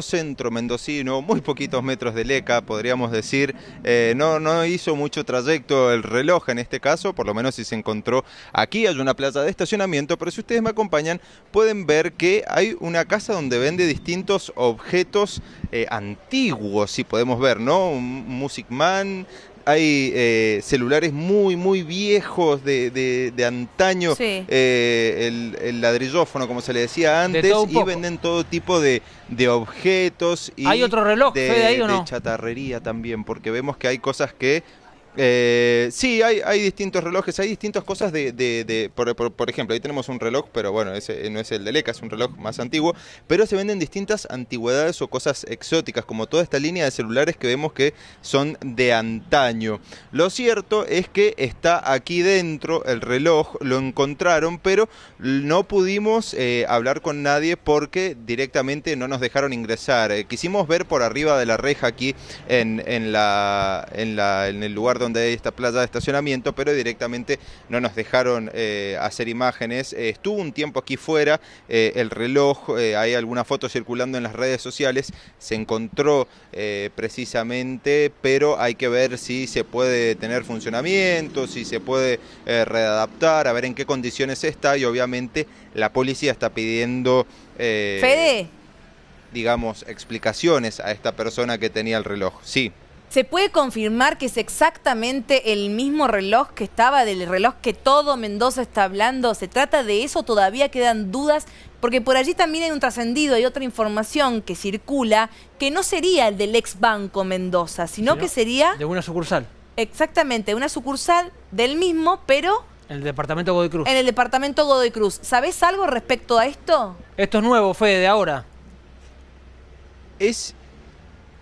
centro mendocino, muy poquitos metros de Leca, podríamos decir. Eh, no, no hizo mucho trayecto el reloj en este caso, por lo menos si se encontró aquí. Hay una plaza de estacionamiento, pero si ustedes me acompañan, pueden ver que hay una casa donde vende distintos objetos eh, antiguos, si podemos ver, ¿no? Un Music Man, hay eh, celulares muy, muy viejos de, de, antaño, eh, el, ladrillófono, como se le decía antes, y venden todo tipo de, objetos y ¿Hay otro reloj, de, chatarrería también, porque vemos que hay cosas que eh, sí, hay, hay, distintos relojes, hay distintas cosas de... por, ejemplo, ahí tenemos un reloj, pero bueno, ese no es el de Leca, es un reloj más antiguo, pero se venden distintas antigüedades o cosas exóticas, como toda esta línea de celulares que vemos que son de antaño. Lo cierto es que está aquí dentro el reloj, lo encontraron, pero no pudimos eh, hablar con nadie porque directamente no nos dejaron ingresar. Eh, quisimos ver por arriba de la reja aquí en, en, la, en, la, en el lugar de donde hay esta playa de estacionamiento, pero directamente no nos dejaron eh, hacer imágenes. Eh, estuvo un tiempo aquí fuera, eh, el reloj, hay alguna foto circulando en las redes sociales, se encontró precisamente, pero hay que ver si se puede tener funcionamiento, si se puede readaptar, a ver en qué condiciones está y obviamente la policía está pidiendo... Fede digamos, explicaciones a esta persona que tenía el reloj. Sí. ¿Se puede confirmar que es exactamente el mismo reloj que estaba, del reloj que todo Mendoza está hablando? ¿Se trata de eso? ¿Todavía quedan dudas? Porque por allí también hay un trascendido, hay otra información que circula, que no sería el del ex Banco Mendoza, sino, que sería... De una sucursal. Exactamente, una sucursal del mismo, pero... En el departamento Godoy Cruz. En el departamento Godoy Cruz. ¿Sabés algo respecto a esto? Esto es nuevo, fue de ahora. Es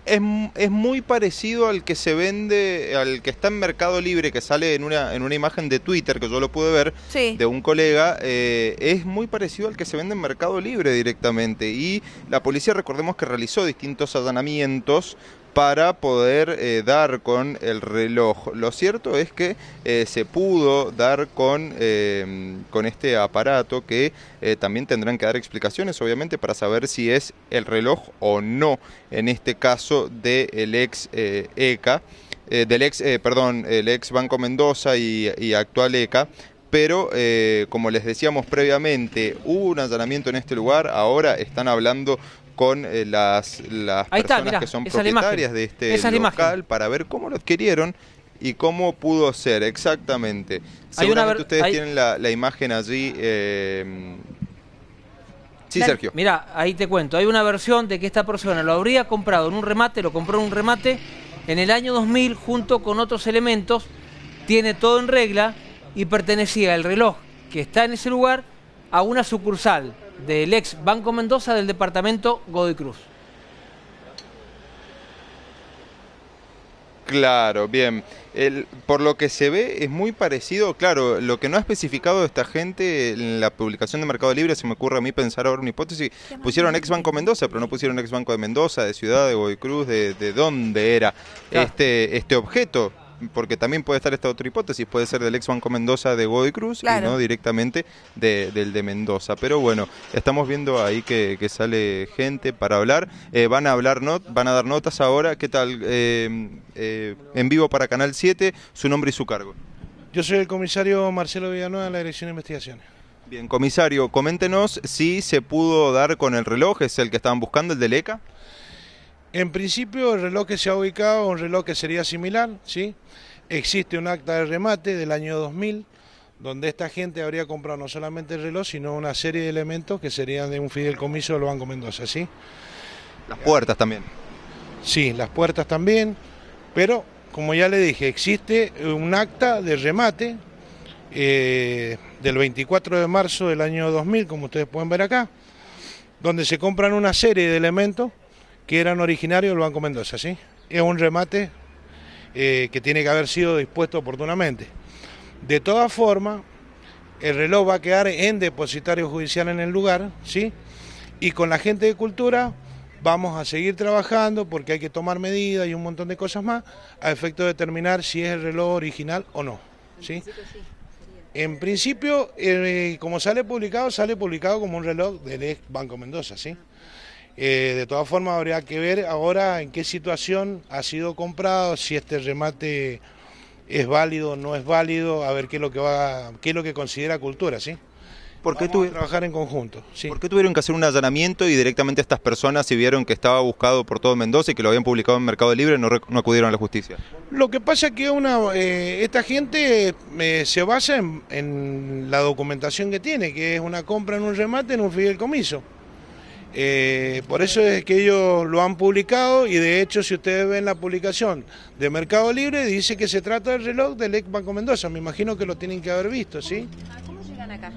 es, es, muy parecido al que se vende, al que está en Mercado Libre, que sale en una, en una imagen de Twitter, que yo lo pude ver, de un colega, eh, es muy parecido al que se vende en Mercado Libre directamente. Y la policía, recordemos que realizó distintos allanamientos para poder eh, dar con el reloj. Lo cierto es que eh, se pudo dar con, em, con este aparato que eh, también tendrán que dar explicaciones, obviamente, para saber si es el reloj o no, en este caso del ex ECA. del ex, perdón, el ex Banco Mendoza y, actual ECA, pero como les decíamos previamente, hubo un allanamiento en este lugar, ahora están hablando con eh, las, personas que son propietarias de este local para ver cómo lo adquirieron y cómo pudo ser exactamente. Seguramente ustedes tienen la, imagen allí. Eh, sí, Sergio. Mira, ahí te cuento. Hay una versión de que esta persona lo habría comprado en un remate, lo compró en un remate en el año 2000 junto con otros elementos. Tiene todo en regla y pertenecía el reloj que está en ese lugar a una sucursal del ex Banco Mendoza del departamento Godoy Cruz. Claro, bien. El, por lo que se ve es muy parecido, claro, lo que no ha especificado esta gente en la publicación de Mercado Libre, se me ocurre a mí pensar ahora una hipótesis, pusieron ex Banco Mendoza, pero no pusieron ex Banco de Mendoza, de Ciudad, de Godoy Cruz, de, de dónde era este, este objeto porque también puede estar esta otra hipótesis, puede ser del ex Banco Mendoza de Godoy Cruz y no directamente del de Mendoza. Pero bueno, estamos viendo ahí que, sale gente para hablar. Eh, van a hablar, van a dar notas ahora. ¿Qué tal? Eh, eh, en vivo para Canal 7, su nombre y su cargo. Yo soy el comisario Marcelo Villanueva de la Dirección de Investigaciones. Bien, comisario, coméntenos si se pudo dar con el reloj, es el que estaban buscando, el de ECA. En principio el reloj que se ha ubicado un reloj que sería similar, ¿sí? Existe un acta de remate del año 2000 donde esta gente habría comprado no solamente el reloj, sino una serie de elementos que serían de un fideicomiso del Banco Mendoza, ¿sí? Las puertas también. Sí, las puertas también, pero como ya le dije, existe un acta de remate eh, del 24 de marzo del año 2000, como ustedes pueden ver acá, donde se compran una serie de elementos que eran originarios del Banco Mendoza, ¿sí? Es un remate eh, que tiene que haber sido dispuesto oportunamente. De todas formas, el reloj va a quedar en depositario judicial en el lugar, ¿sí? Y con la gente de cultura vamos a seguir trabajando porque hay que tomar medidas y un montón de cosas más a efecto de determinar si es el reloj original o no, ¿sí? En principio, eh, como sale publicado, sale publicado como un reloj del ex Banco Mendoza, ¿sí? Eh, de todas formas, habría que ver ahora en qué situación ha sido comprado, si este remate es válido o no es válido, a ver qué es lo que va, qué es lo que considera cultura, ¿sí? Porque trabajar en conjunto. Sí. ¿Por qué tuvieron que hacer un allanamiento y directamente estas personas, si vieron que estaba buscado por todo Mendoza y que lo habían publicado en Mercado Libre, no, no acudieron a la justicia? Lo que pasa es que eh, esta gente eh, se basa en, en, la documentación que tiene, que es una compra en un remate, en un fideicomiso. Eh, por eso es que ellos lo han publicado y de hecho si ustedes ven la publicación de Mercado Libre dice que se trata del reloj del ex Banco Mendoza, me imagino que lo tienen que haber visto, ¿sí? Ah, ¿Cómo llegan acá?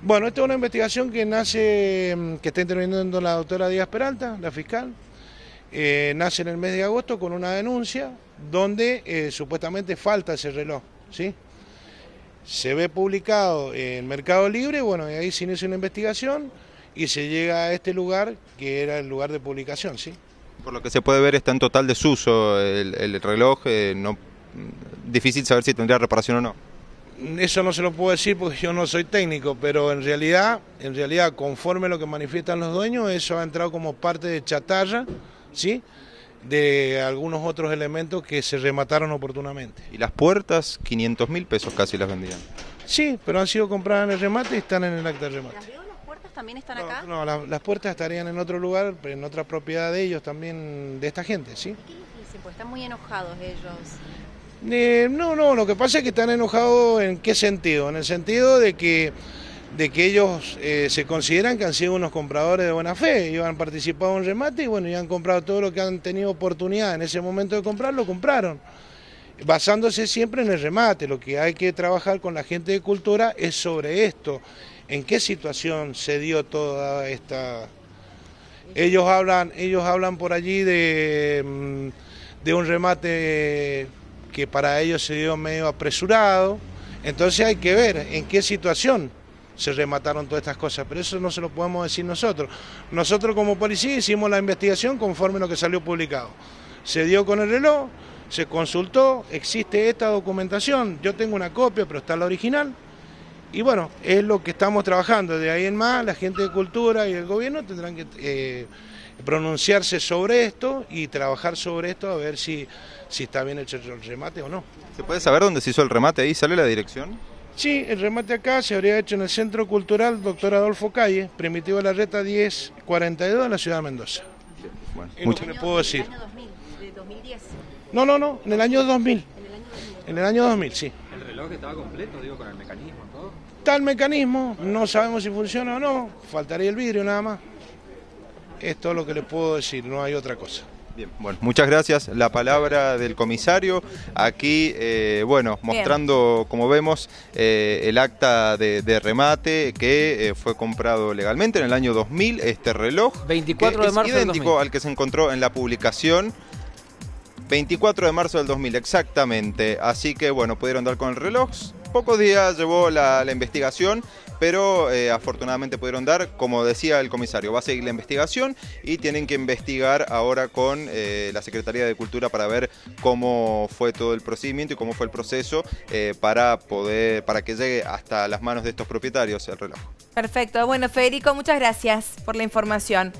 Bueno, esta es una investigación que nace, mm, que está interviniendo la doctora Díaz Peralta, la fiscal, eh, nace en el mes de agosto con una denuncia donde eh, supuestamente falta ese reloj, ¿sí? Se ve publicado en Mercado Libre, bueno, y ahí se inicia una investigación y se llega a este lugar que era el lugar de publicación, ¿sí? Por lo que se puede ver está en total desuso el, reloj, eh, no, difícil saber si tendría reparación o no. Eso no se lo puedo decir porque yo no soy técnico, pero en realidad, en realidad conforme lo que manifiestan los dueños, eso ha entrado como parte de chatarra, ¿sí? de algunos otros elementos que se remataron oportunamente. ¿Y las puertas? 500 mil pesos casi las vendían. Sí, pero han sido compradas en el remate y están en el acta de remate también están acá? No, las puertas estarían en otro lugar, en otra propiedad de ellos también, de esta gente, ¿sí? ¿Qué Pues están muy enojados ellos. Eh, no, no, lo que pasa es que están enojados en qué sentido, en el sentido de que de que ellos eh, se consideran que han sido unos compradores de buena fe, ellos han participado en remate y bueno, y han comprado todo lo que han tenido oportunidad en ese momento de comprar, lo compraron, basándose siempre en el remate, lo que hay que trabajar con la gente de cultura es sobre esto, en qué situación se dio toda esta... Ellos hablan, ellos hablan por allí de, mm, de un remate que para ellos se dio medio apresurado, entonces hay que ver en qué situación se remataron todas estas cosas, pero eso no se lo podemos decir nosotros. Nosotros como policía hicimos la investigación conforme a lo que salió publicado. Se dio con el reloj, se consultó, existe esta documentación, yo tengo una copia, pero está la original, y bueno, es lo que estamos trabajando. De ahí en más, la gente de cultura y el gobierno tendrán que eh, pronunciarse sobre esto y trabajar sobre esto a ver si, si está bien hecho el remate o no. ¿Se puede saber dónde se hizo el remate ahí? ¿Sale la dirección? Sí, el remate acá se habría hecho en el Centro Cultural Doctor Adolfo Calle, Primitivo de la Reta 1042 en la ciudad de Mendoza. mucho. le puedo decir. En 2000, de 2010. No, no, no, en el año 2000. En el año 2000, en el año 2000 sí. El reloj estaba completo, digo, con el mecanismo tal mecanismo, no sabemos si funciona o no, faltaría el vidrio nada más. Es todo lo que les puedo decir, no hay otra cosa. Bien, bueno, muchas gracias. La palabra del comisario, aquí, eh, bueno, mostrando, como vemos, eh, el acta de, remate que eh, fue comprado legalmente en el año 2000, este reloj. 24 de marzo. Es idéntico al que se encontró en la publicación. 24 de marzo del 2000, exactamente. Así que, bueno, pudieron dar con el reloj, pocos días llevó la, investigación, pero eh, afortunadamente pudieron dar, como decía el comisario, va a seguir la investigación y tienen que investigar ahora con eh, la Secretaría de Cultura para ver cómo fue todo el procedimiento y cómo fue el proceso eh, para poder, para que llegue hasta las manos de estos propietarios el reloj. Perfecto, bueno Federico, muchas gracias por la información.